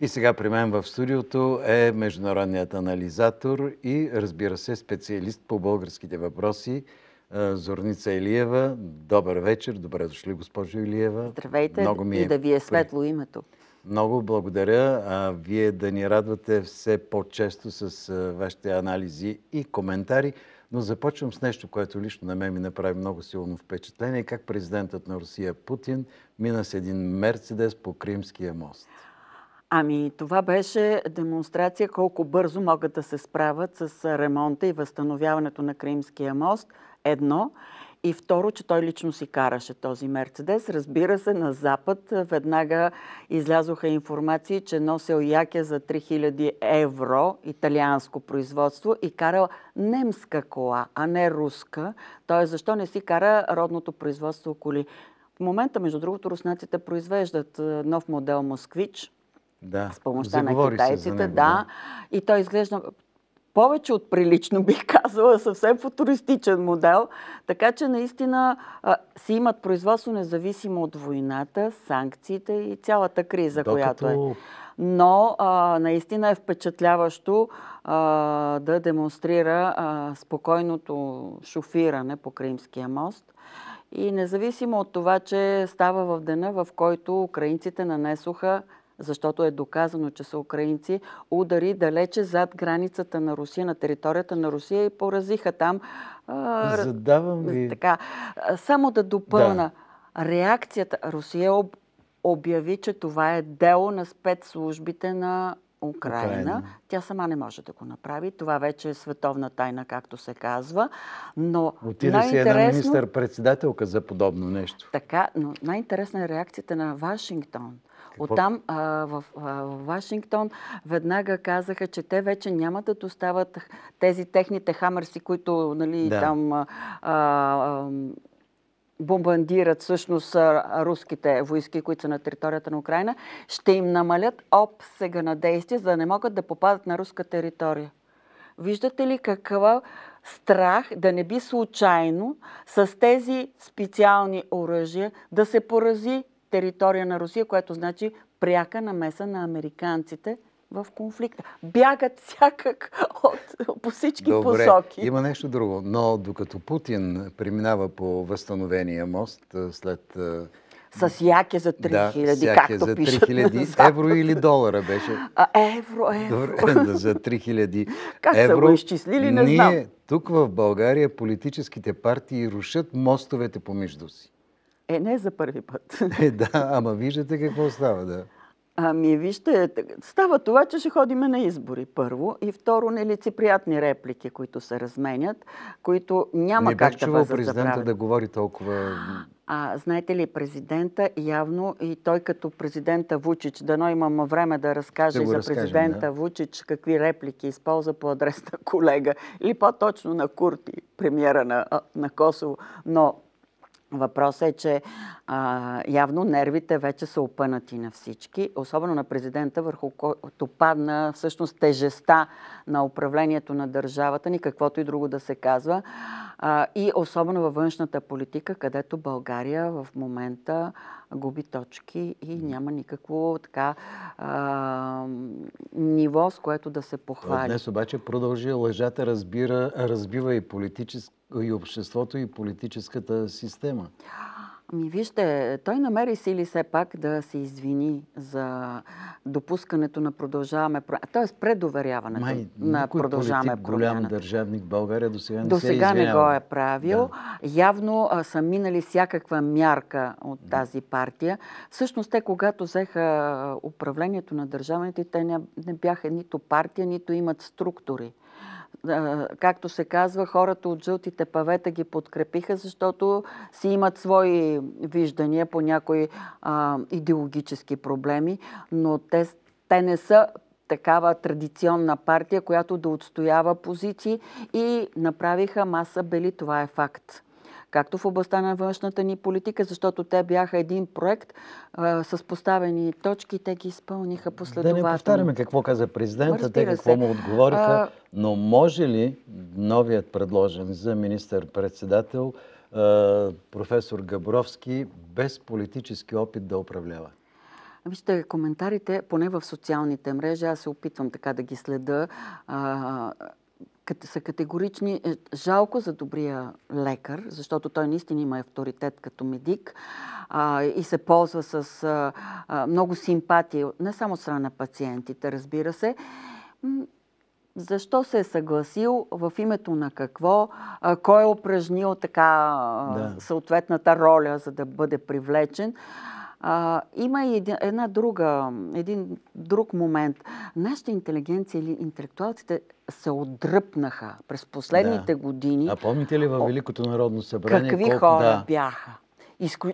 И сега при мен в студиото е международният анализатор и разбира се специалист по българските въпроси е, Зорница Илиева. Добър вечер, добре дошли госпожо Илиева. Здравейте Много ми е... и да ви е светло името. Много благодаря. А, вие да ни радвате все по-често с а, вашите анализи и коментари. Но започвам с нещо, което лично на мен ми направи много силно впечатление. Как президентът на Русия Путин мина с един Мерцедес по Кримския мост. Ами, това беше демонстрация колко бързо могат да се справят с ремонта и възстановяването на Кримския мост. Едно. И второ, че той лично си караше този Мерцедес. Разбира се, на Запад веднага излязоха информации, че носил яке за 3000 евро, италианско производство, и карал немска кола, а не руска. Тоест, защо не си кара родното производство коли? В момента, между другото, руснаците произвеждат нов модел Москвич – да. с помощта Заговори на китайците. Него, да. да. И той изглежда повече от прилично, бих казала, съвсем футуристичен модел. Така че наистина а, си имат производство независимо от войната, санкциите и цялата криза, Докато... която е. Но а, наистина е впечатляващо а, да демонстрира а, спокойното шофиране по Кримския мост. И независимо от това, че става в дена, в който украинците нанесоха защото е доказано, че са украинци, удари далече зад границата на Русия, на територията на Русия и поразиха там. Задавам ви. Така. Само да допълна. Да. Реакцията. Русия об, обяви, че това е дело на спецслужбите на Украина. Украина. Тя сама не може да го направи. Това вече е световна тайна, както се казва. Но Отида си една министър-председателка за подобно нещо. Така, но най-интересна е реакцията на Вашингтон – какво... Оттам а, в а, в Вашингтон веднага казаха, че те вече няма да достават тези техните хамърси, които нали, да. там а, а, бомбандират всъщност руските войски, които са на територията на Украина, ще им намалят обсега на действие, за да не могат да попадат на руска територия. Виждате ли каква страх да не би случайно с тези специални оръжия да се порази територия на Русия, което значи пряка намеса на американците в конфликта. Бягат всякак от, по всички Добре, посоки. Има нещо друго, но докато Путин преминава по възстановения мост след с яке за 3000, да, е както за 3000 евро или долара беше. А, евро, евро. Добре, за 3000 как евро. Как са го изчислили, не Ние, знам. Тук в България политическите партии рушат мостовете помежду си. Е, не за първи път. Е, да, ама виждате какво става, да. Ами, вижте, става това, че ще ходиме на избори, първо. И второ, нелицеприятни реплики, които се разменят, които няма Не как да чувал президента да говори толкова... А, знаете ли, президента явно и той като президента Вучич, дано имам време да разкаже за президента да. Вучич какви реплики използва по адрес на колега или по-точно на Курти, премиера на, на Косово. Но Въпросът е, че а, явно нервите вече са опънати на всички, особено на президента, върху който падна всъщност тежеста на управлението на държавата ни, каквото и друго да се казва. А, и особено във външната политика, където България в момента губи точки и няма никакво така а, ниво, с което да се похвали. Днес обаче продължи лъжата, разбира, разбива и, и обществото, и политическата система. Ами вижте, той намери сили все пак да се извини за допускането на продължаваме т.е. предоверяването Май, на продължаваме политик, голям държавник в България до сега не до сега се е не го е правил. Да. Явно а, са минали всякаква мярка от да. тази партия. Всъщност те, когато взеха управлението на държавните, те не, не бяха нито партия, нито имат структури както се казва, хората от жълтите павета ги подкрепиха, защото си имат свои виждания по някои а, идеологически проблеми, но те, те не са такава традиционна партия, която да отстоява позиции и направиха маса бели. Това е факт както в областта на външната ни политика, защото те бяха един проект а, с поставени точки, те ги изпълниха последователно. Да не повтаряме какво каза президента, те какво се. му отговориха, а... но може ли новият предложен за министър-председател професор Габровски без политически опит да управлява? Вижте, коментарите, поне в социалните мрежи, аз се опитвам така да ги следа, а, са категорични. Е, жалко за добрия лекар, защото той наистина има авторитет като медик а, и се ползва с а, а, много симпатия, не само страна на пациентите, разбира се. Защо се е съгласил, в името на какво, а, кой е упражнил така да. съответната роля, за да бъде привлечен? А, има и една друга, един друг момент. Нашите интелигенция или интелектуалците се отдръпнаха през последните да. години. А помните ли във Великото народно събрание? Какви колко, хора да, бяха?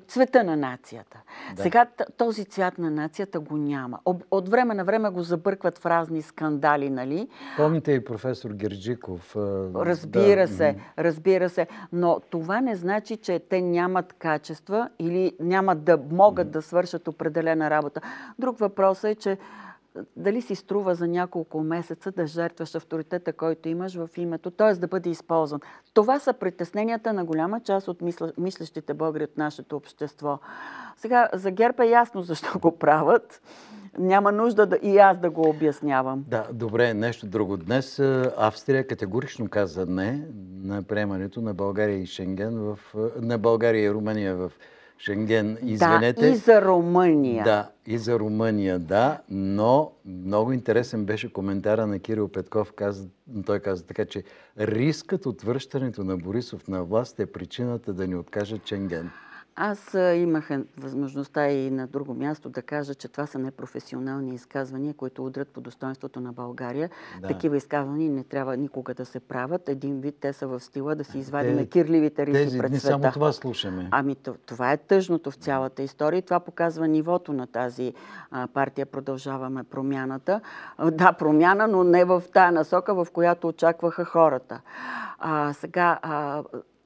цвета на нацията. Да. Сега този цвят на нацията го няма. От време на време го забъркват в разни скандали, нали? Помните и професор Герджиков. Разбира да. се, разбира се. Но това не значи, че те нямат качества или нямат да могат да свършат определена работа. Друг въпрос е, че дали си струва за няколко месеца да жертваш авторитета, който имаш в името, т.е. да бъде използван. Това са притесненията на голяма част от мислещите българи от нашето общество. Сега, за ГЕРБ е ясно защо го правят. Няма нужда да, и аз да го обяснявам. Да, добре, нещо друго. Днес Австрия категорично каза не на приемането на България и Шенген в, на България и Румъния в Шенген, извинете. Да, и за Румъния. Да, и за Румъния, да, но много интересен беше коментара на Кирил Петков. Каза, той каза така, че рискът от връщането на Борисов на власт е причината да ни откажат Шенген. Аз имах е, възможността и на друго място да кажа, че това са непрофесионални изказвания, които удрят по достоинството на България. Да. Такива изказвания не трябва никога да се правят. Един вид те са в стила да си извадиме те, кирливите риси тези, пред света. Тези само това слушаме. Ами това е тъжното в цялата история и това показва нивото на тази партия. Продължаваме промяната. да, промяна, но не в тая насока, в която очакваха хората. А, сега,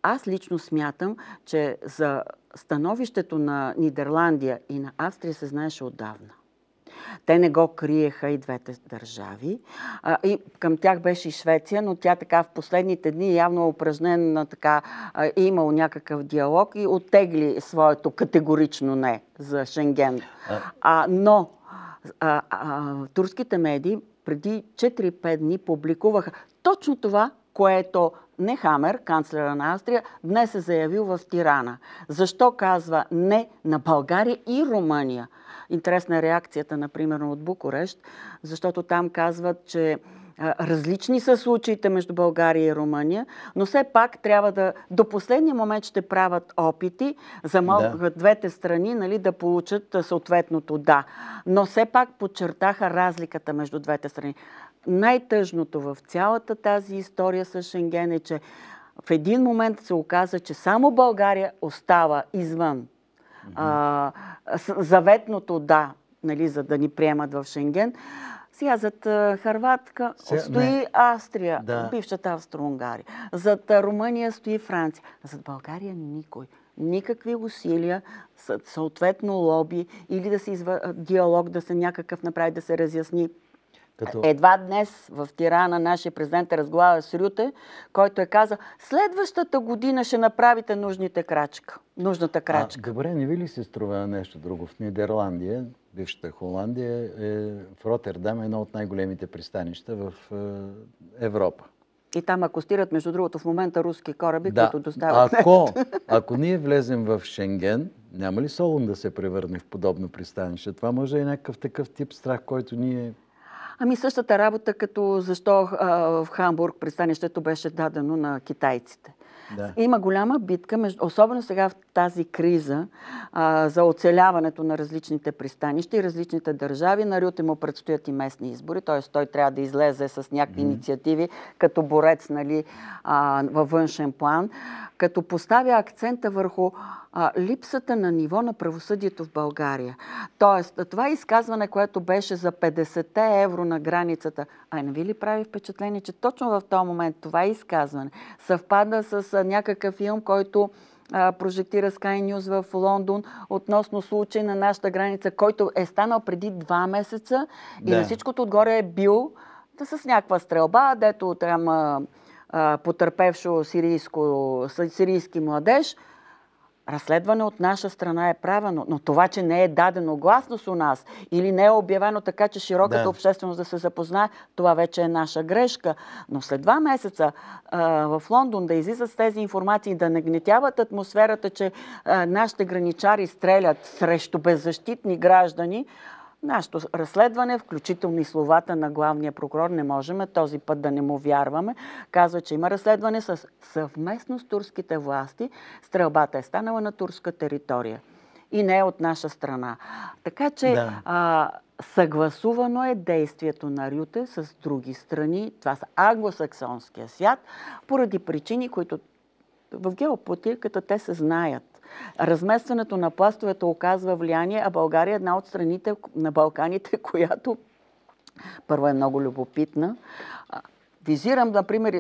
аз лично смятам, че за становището на Нидерландия и на Австрия се знаеше отдавна. Те не го криеха и двете държави. А, и към тях беше и Швеция, но тя така в последните дни явно е упражнена така, а, е имал някакъв диалог и оттегли своето категорично не за Шенген. А, но а, а, турските медии преди 4-5 дни публикуваха точно това, което не Хамер, канцлера на Австрия, днес е заявил в Тирана. Защо казва не на България и Румъния? Интересна е реакцията, например, от Букурещ, защото там казват, че Различни са случаите между България и Румъния, но все пак трябва да до последния момент ще правят опити, за да. двете страни нали, да получат съответното да. Но все пак подчертаха разликата между двете страни най-тъжното в цялата тази история с Шенген е, че в един момент се оказа, че само България остава извън а, заветното да, нали, за да ни приемат в Шенген. Сега зад Харватка стои Австрия, да. бившата Австро-Унгария. Зад Румъния стои Франция. Зад България никой. Никакви усилия, съответно лоби или да се изва... диалог, да се някакъв направи, да се разясни като... Едва днес в Тирана нашия президент е разговаря с Рюте, който е казал, следващата година ще направите нужните крачка, нужната крачка. А, добре, не ви ли се струва нещо друго? В Нидерландия, бившата Холандия, е, в Ротердам е едно от най-големите пристанища в е, Европа. И там акостират, между другото, в момента руски кораби, да. които доставят ако, ако ние влезем в Шенген, няма ли Солун да се превърне в подобно пристанище? Това може и е някакъв такъв тип страх, който ние Ами същата работа, като защо а, в Хамбург пристанището беше дадено на китайците. Да. Има голяма битка, между, особено сега в тази криза а, за оцеляването на различните пристанища и различните държави. На Рюте му предстоят и местни избори, т.е. той трябва да излезе с някакви mm-hmm. инициативи като борец нали, а, във външен план, като поставя акцента върху а, липсата на ниво на правосъдието в България. Тоест, това изказване, което беше за 50 евро на границата, а не ви ли прави впечатление, че точно в този момент това изказване съвпада с а, някакъв филм, който прожектира Sky News в Лондон относно случай на нашата граница, който е станал преди два месеца да. и на всичкото отгоре е бил да, с някаква стрелба, дето там потърпевшо сирийско, сирийски младеж – разследване от наша страна е правено, но това, че не е дадено гласност у нас или не е обявено така, че широката да. общественост да се запознае, това вече е наша грешка. Но след два месеца а, в Лондон да излизат с тези информации, да нагнетяват атмосферата, че а, нашите граничари стрелят срещу беззащитни граждани, нашето разследване, включително и словата на главния прокурор, не можем този път да не му вярваме. Казва, че има разследване с съвместно с турските власти. Стрелбата е станала на турска територия и не е от наша страна. Така че да. а, съгласувано е действието на Рюте с други страни. Това са англосаксонския свят, поради причини, които в геополитиката те се знаят. Разместването на пластовете оказва влияние, а България е една от страните на Балканите, която първо е много любопитна. Визирам, например,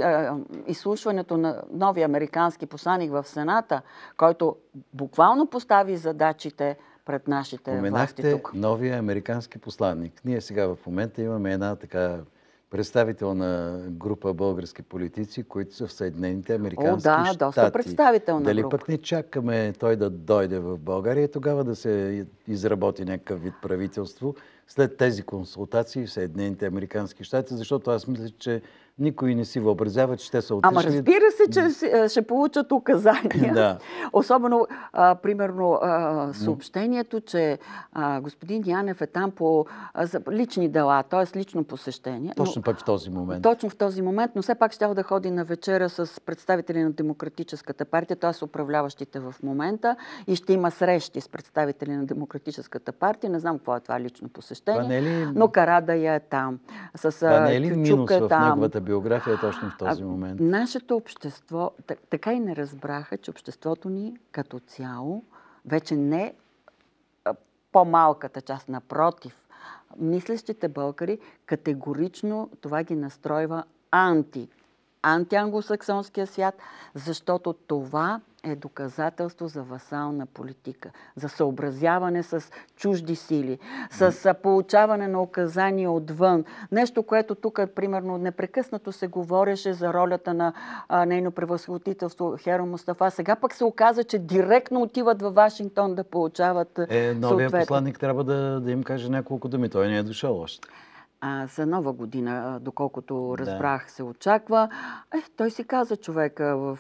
изслушването на нови американски посланик в Сената, който буквално постави задачите пред нашите Поменахте власти тук. новия американски посланник. Ние сега в момента имаме една така Представител на група български политици, които са в Съединените Американски щати. О, да, щати. доста представителна Дали група. пък не чакаме той да дойде в България и тогава да се изработи някакъв вид правителство след тези консултации в Съединените Американски щати, защото аз мисля, че никой не си въобразява, че те са отишли. Ама разбира се, че е, ще получат указания. да. Особено, а, примерно, а, съобщението, че а, господин Янев е там по а, за лични дела, т.е. лично посещение. Точно но, пък в този момент. Точно в този момент, но все пак ще да ходи на вечера с представители на Демократическата партия, т.е. управляващите в момента и ще има срещи с представители на Демократическата партия. Не знам какво е това лично посещение, това е но Карада я е там. С, това не е ли минус е там. неговата биография е точно в този момент? нашето общество, така и не разбраха, че обществото ни като цяло вече не по-малката част, напротив, мислещите българи категорично това ги настройва анти антианглосаксонския свят, защото това е доказателство за васална политика, за съобразяване с чужди сили, с получаване на указания отвън. Нещо, което тук, примерно, непрекъснато се говореше за ролята на нейно превъзходителство Херо Мустафа. Сега пък се оказа, че директно отиват във Вашингтон да получават Е, новия посланник трябва да, да им каже няколко думи. Той не е дошъл още а, за нова година, доколкото разбрах, да. се очаква. Е, той си каза човека в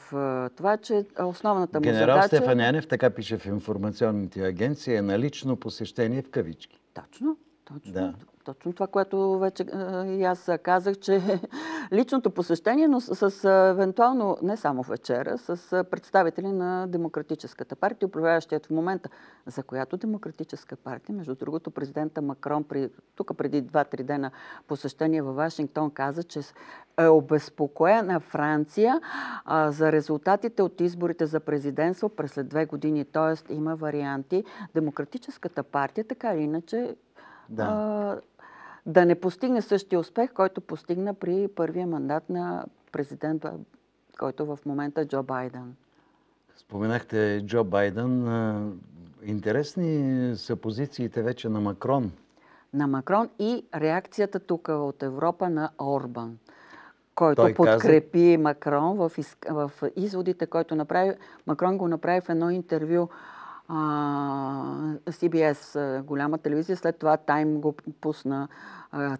това, че основната му Генерал задача... Генерал Стефан Янев, така пише в информационните агенции, е налично посещение в кавички. Точно, точно. Да. Точно това, което вече е, и аз е, казах, че личното посещение, но с, с е, евентуално не само вечера, с представители на Демократическата партия, управляващият в момента, за която Демократическа партия, между другото, президента Макрон, при, тук преди 2-3 дена посещение във Вашингтон, каза, че е обезпокоена Франция а, за резултатите от изборите за президентство през след две години. Тоест има варианти. Демократическата партия, така или иначе, да. а, да не постигне същия успех, който постигна при първия мандат на президента, който в момента е Джо Байден. Споменахте Джо Байден. Интересни са позициите вече на Макрон. На Макрон и реакцията тук от Европа на Орбан, който Той подкрепи каза... Макрон в, из... в изводите, който направи. Макрон го направи в едно интервю CBS, е, голяма телевизия, след това Time го пусна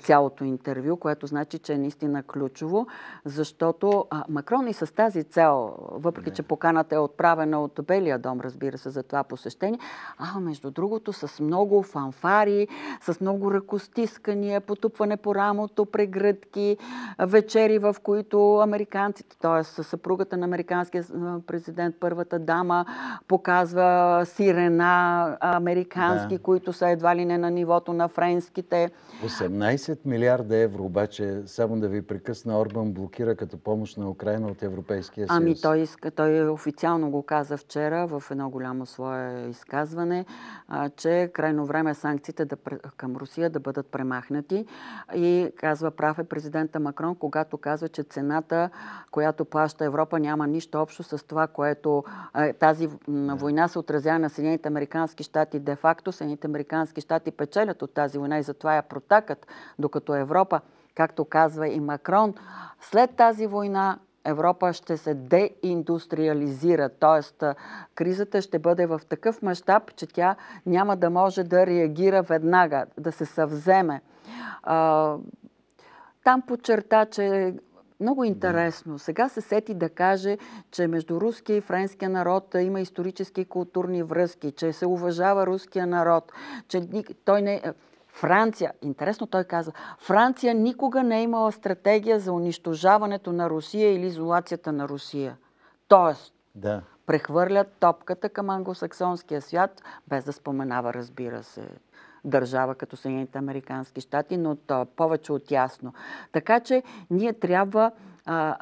цялото интервю, което значи, че е наистина ключово, защото Макрон и с тази цел, въпреки че поканата е отправена от Белия дом, разбира се, за това посещение, а между другото с много фанфари, с много ръкостискания, потупване по рамото, прегръдки, вечери, в които американците, т.е. съпругата на американския президент, първата дама, показва сирена американски, да. които са едва ли не на нивото на френските. 18 12 милиарда евро обаче, само да ви прекъсна, Орбан блокира като помощ на Украина от Европейския ами съюз. Ами той, иска, той официално го каза вчера в едно голямо свое изказване, а, че е крайно време санкциите да, към Русия да бъдат премахнати. И казва прав е президента Макрон, когато казва, че цената, която плаща Европа, няма нищо общо с това, което а, тази да. война се отразява на Съединените Американски щати. Де-факто Съединените Американски щати печелят от тази война и затова я протакат докато Европа, както казва и Макрон, след тази война Европа ще се деиндустриализира, т.е. кризата ще бъде в такъв мащаб, че тя няма да може да реагира веднага, да се съвземе. Там подчерта, че много интересно. Сега се сети да каже, че между руски и френския народ има исторически и културни връзки, че се уважава руския народ, че той не, Франция, интересно той казва, Франция никога не е имала стратегия за унищожаването на Русия или изолацията на Русия. Тоест, да. прехвърлят топката към англосаксонския свят, без да споменава, разбира се, държава като Съединените Американски щати, но то е повече от ясно. Така че ние трябва а,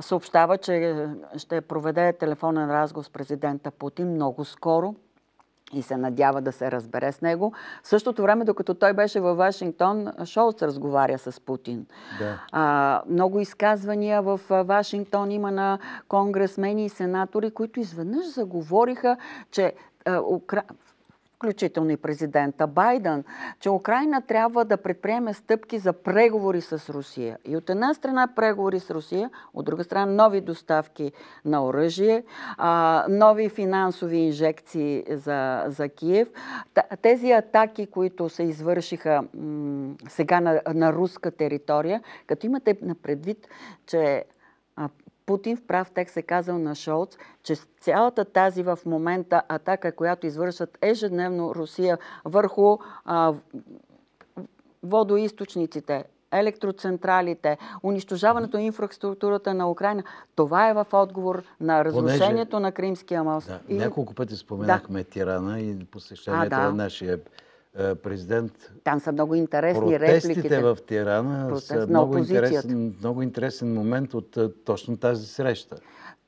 съобщава, че ще проведе телефонен разговор с президента Путин много скоро и се надява да се разбере с него. В същото време, докато той беше във Вашингтон, Шолц разговаря с Путин. Да. А, много изказвания в Вашингтон има на конгресмени и сенатори, които изведнъж заговориха, че включително и президента Байден, че Украина трябва да предприеме стъпки за преговори с Русия. И от една страна преговори с Русия, от друга страна нови доставки на оръжие, нови финансови инжекции за, за Киев. Тези атаки, които се извършиха сега на, на руска територия, като имате на предвид, че Путин в прав текст е казал на Шолц, че цялата тази в момента атака, която извършват ежедневно Русия върху а, водоисточниците, електроцентралите, унищожаването на инфраструктурата на Украина. Това е в отговор на разрушението Понеже, на Кримския мост. Да, и... Няколко пъти споменахме да. Тирана и посещението на да. на нашия е, президент. Там са много интересни Протестите репликите. в Тирана Протест са много интересен, много интересен момент от е, точно тази среща.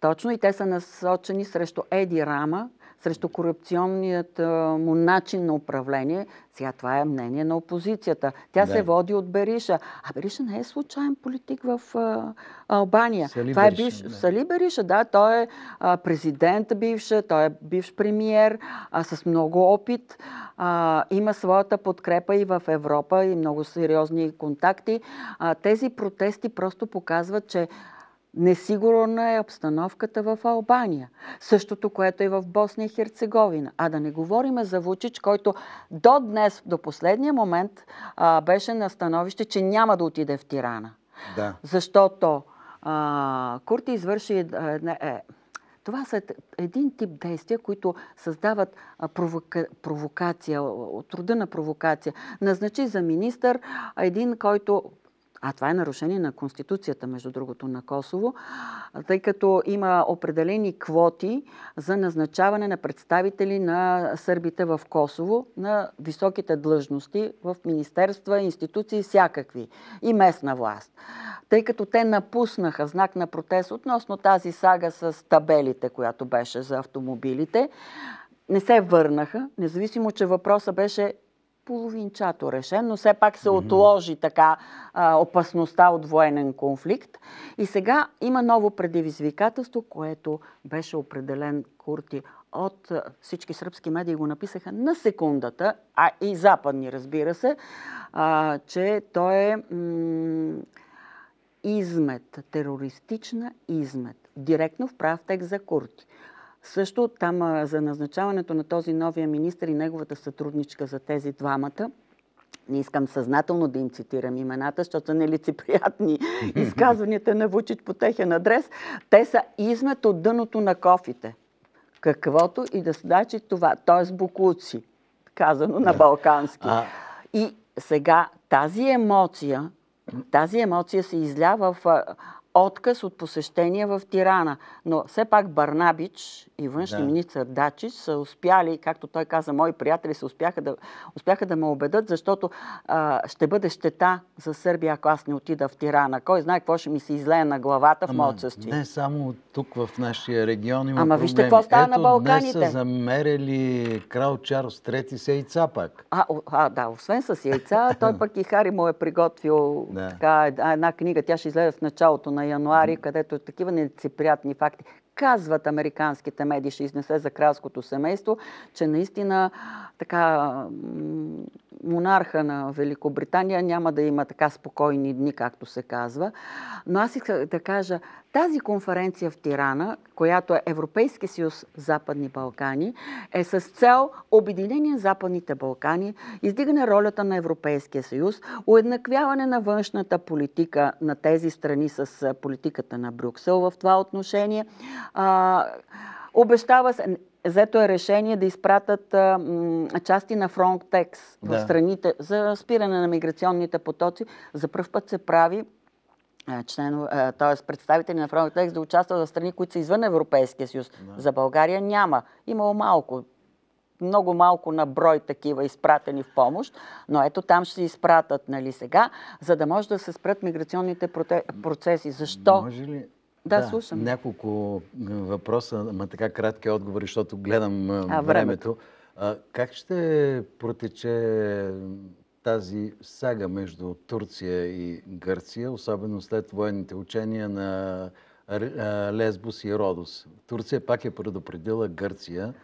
Точно и те са насочени срещу Еди Рама, срещу корупционният му начин на управление. Сега това е мнение на опозицията. Тя да. се води от Бериша. А Бериша не е случайен политик в а, Албания. Сали това е Бериша, е бивш... да. Сали Бериша, да. Той е а, президент бивша, той е бивш премиер, а, с много опит. А, има своята подкрепа и в Европа, и много сериозни контакти. А, тези протести просто показват, че Несигурна е обстановката в Албания. Същото, което е в Босния и Херцеговина. А да не говорим за Вучич, който до днес, до последния момент, а, беше на становище, че няма да отиде в Тирана. Да. Защото а, Курти извърши Е, това са един тип действия, които създават провока... провокация, от рода на провокация. Назначи за министър един, който а това е нарушение на Конституцията, между другото, на Косово, тъй като има определени квоти за назначаване на представители на сърбите в Косово на високите длъжности в министерства, институции, всякакви и местна власт. Тъй като те напуснаха знак на протест относно тази сага с табелите, която беше за автомобилите, не се върнаха, независимо, че въпросът беше половинчато решен, но все пак се отложи така а, опасността от военен конфликт. И сега има ново предизвикателство, което беше определен Курти от всички сръбски медии го написаха на секундата, а и западни, разбира се, а, че той е м- измет, терористична измет. Директно в прав текст за Курти. Също там за назначаването на този новия министр и неговата сътрудничка за тези двамата, не искам съзнателно да им цитирам имената, защото са нелицеприятни изказванията на Вучич по техен адрес. Те са измет от дъното на кофите. Каквото и да значи това. т.е. букуци, казано на балкански. И сега тази емоция, тази емоция се излява в отказ от посещения в Тирана. Но все пак Барнабич и външни да. министър Дачич са успяли, както той каза, мои приятели са успяха да, успяха да ме убедат, защото а, ще бъде щета за Сърбия, ако аз не отида в Тирана. Кой знае какво ще ми се излее на главата в моето отсъствие. Не само тук в нашия регион има Ама проблеми. вижте какво става на Балканите. Днес са замерили крал Чарлз трети с яйца пак. А, а, да, освен с яйца, той пък и Хари му е приготвил да. така, една книга. Тя ще излезе в началото на януари, където такива нелицеприятни факти казват американските медии, ще изнесе за кралското семейство, че наистина така монарха на Великобритания няма да има така спокойни дни, както се казва. Но аз исках да кажа, тази конференция в Тирана, която е Европейски съюз Западни Балкани, е с цел обединение на Западните Балкани, издигане ролята на Европейския съюз, уеднаквяване на външната политика на тези страни с политиката на Брюксел в това отношение. А, обещава се Взето е решение да изпратят а, м, части на Frontex да. в страните за спиране на миграционните потоци. За първ път се прави членове, т.е. представители на Frontex да участват в страни, които са извън Европейския съюз. Да. За България няма. Имало малко, много малко на брой такива изпратени в помощ, но ето там ще се изпратят, нали, сега, за да може да се спрат миграционните процеси. Защо? Може ли, да, да, слушам. Няколко въпроса, ма така кратки отговори, защото гледам а, времето. времето. А, как ще протече тази сага между Турция и Гърция, особено след военните учения на Лесбос и Родос. Турция пак е предупредила Гърция,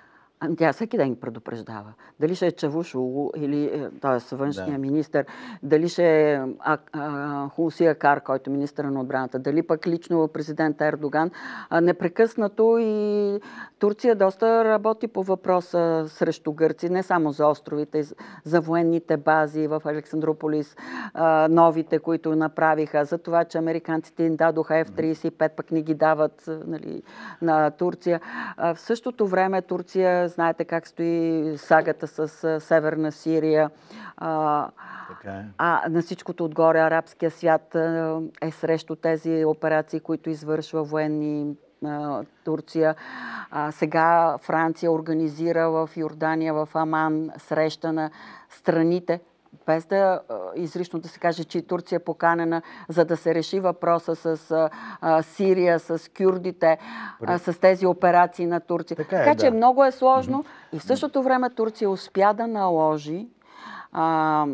Ами, тя всеки ден предупреждава. Дали ще е Чавушо, или т.е. външния да. министр, дали ще е а, а, Хулсия Кар, който е министър на отбраната, дали пък лично президент Ердоган. А, непрекъснато и Турция доста работи по въпроса срещу Гърци, не само за островите, за военните бази в Александрополис, а, новите, които направиха, за това, че американците им дадоха F-35, пък не ги дават нали, на Турция. А, в същото време Турция знаете как стои сагата с Северна Сирия. Е. А на всичкото отгоре арабския свят е срещу тези операции, които извършва военни Турция. А, сега Франция организира в Йордания, в Аман среща на страните, без да изрично да се каже, че Турция е поканена, за да се реши въпроса с Сирия, с кюрдите, с тези операции на Турция. Така, е, така че да. много е сложно mm-hmm. и в същото време Турция успя да наложи а,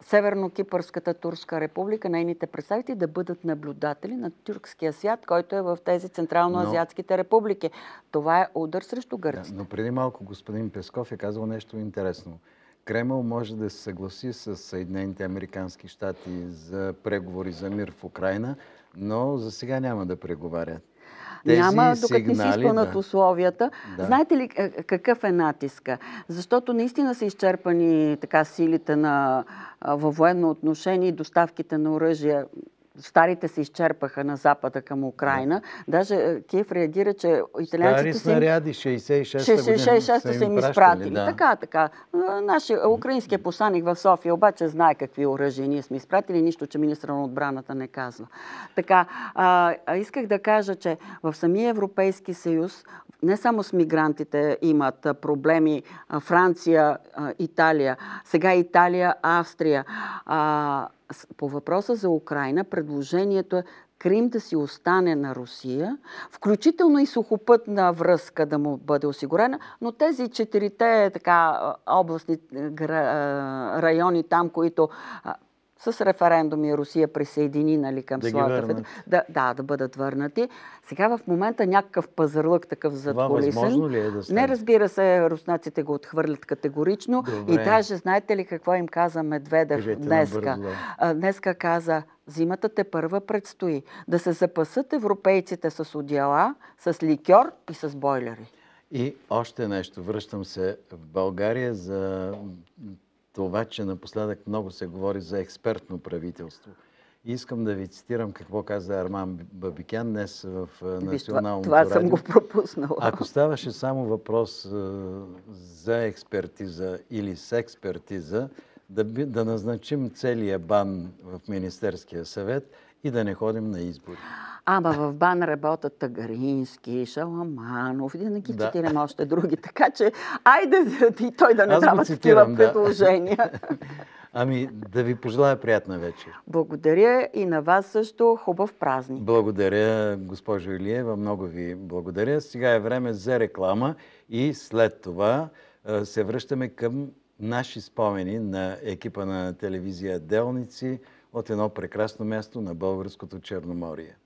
Северно-Кипърската Турска република, нейните представители да бъдат наблюдатели на тюркския свят, който е в тези централно-азиатските но... републики. Това е удар срещу гърците. Да, но преди малко господин Песков е казал нещо интересно. Кремъл може да се съгласи с Съединените Американски щати за преговори за мир в Украина, но за сега няма да преговарят. Тези няма, докато не си изпълнат да. условията. Да. Знаете ли е, е, какъв е натиска? Защото наистина са изчерпани така силите на, във военно отношение и доставките на оръжия старите се изчерпаха на запада към Украина. Даже е, Киев реагира, че италианците Стари снаряди, 66-та са им изпратили. Така, така. Нашия е, украинския посланик в София обаче знае какви оръжия ние сме изпратили, нищо, че министра на отбраната не казва. Така, исках да кажа, че в самия Европейски съюз не само с мигрантите имат проблеми Франция, Италия, сега Италия, Австрия по въпроса за Украина предложението е Крим да си остане на Русия, включително и сухопътна връзка да му бъде осигурена, но тези четирите е, така областни е, е, райони там, които с референдуми Русия присъедини нали, към да своята федерация. Да, да, да бъдат върнати. Сега в момента някакъв пазарлък такъв задколисен. Е да стане? Не, разбира се, руснаците го отхвърлят категорично. Добре. И даже, знаете ли какво им каза Медведев Кажете днеска? А, днеска каза, зимата те първа предстои. Да се запасат европейците с одяла, с ликьор и с бойлери. И още нещо. Връщам се в България за това, че напоследък много се говори за експертно правителство. И искам да ви цитирам какво каза Арман Бабикян днес в е, Националното радио. това съм го пропуснала. Ако ставаше само въпрос е, за експертиза или с експертиза, да, да назначим целия бан в Министерския съвет – и да не ходим на избори. Ама в БАН работят Тагарински, Шаламанов, винаги да. цитирам още други, така че айде и той да не дава такива да. предложения. Ами да ви пожелая приятна вечер. Благодаря и на вас също хубав празник. Благодаря, госпожо Илиева, много ви благодаря. Сега е време за реклама и след това се връщаме към наши спомени на екипа на телевизия Делници – от едно прекрасно място на българското Черноморие.